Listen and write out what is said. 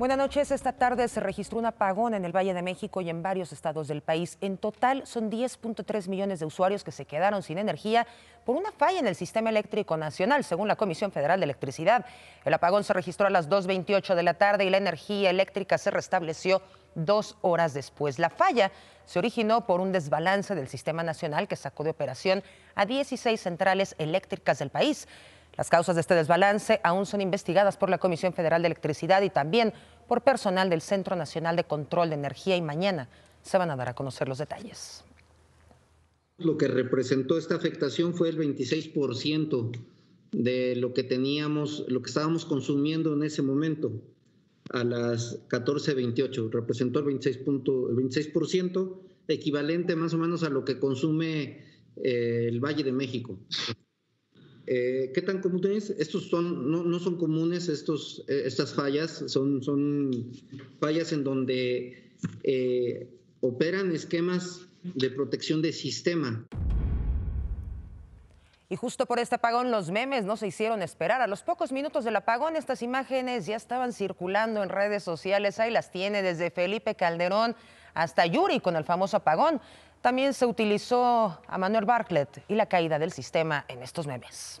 Buenas noches. Esta tarde se registró un apagón en el Valle de México y en varios estados del país. En total son 10.3 millones de usuarios que se quedaron sin energía por una falla en el sistema eléctrico nacional, según la Comisión Federal de Electricidad. El apagón se registró a las 2.28 de la tarde y la energía eléctrica se restableció dos horas después. La falla se originó por un desbalance del sistema nacional que sacó de operación a 16 centrales eléctricas del país. Las causas de este desbalance aún son investigadas por la Comisión Federal de Electricidad y también por personal del Centro Nacional de Control de Energía y mañana se van a dar a conocer los detalles. Lo que representó esta afectación fue el 26% de lo que teníamos, lo que estábamos consumiendo en ese momento a las 14.28, representó el 26, el 26%, equivalente más o menos a lo que consume eh, el Valle de México. Eh, ¿Qué tan comunes? Estos son, no, son comunes estos, eh, estas fallas, son, son fallas en donde eh, operan esquemas de protección de sistema. Y justo por este apagón los memes no se hicieron esperar. A los pocos minutos del apagón estas imágenes ya estaban circulando en redes sociales. Ahí las tiene desde Felipe Calderón hasta Yuri con el famoso apagón. También se utilizó a Manuel Bartlett y la caída del sistema en estos memes.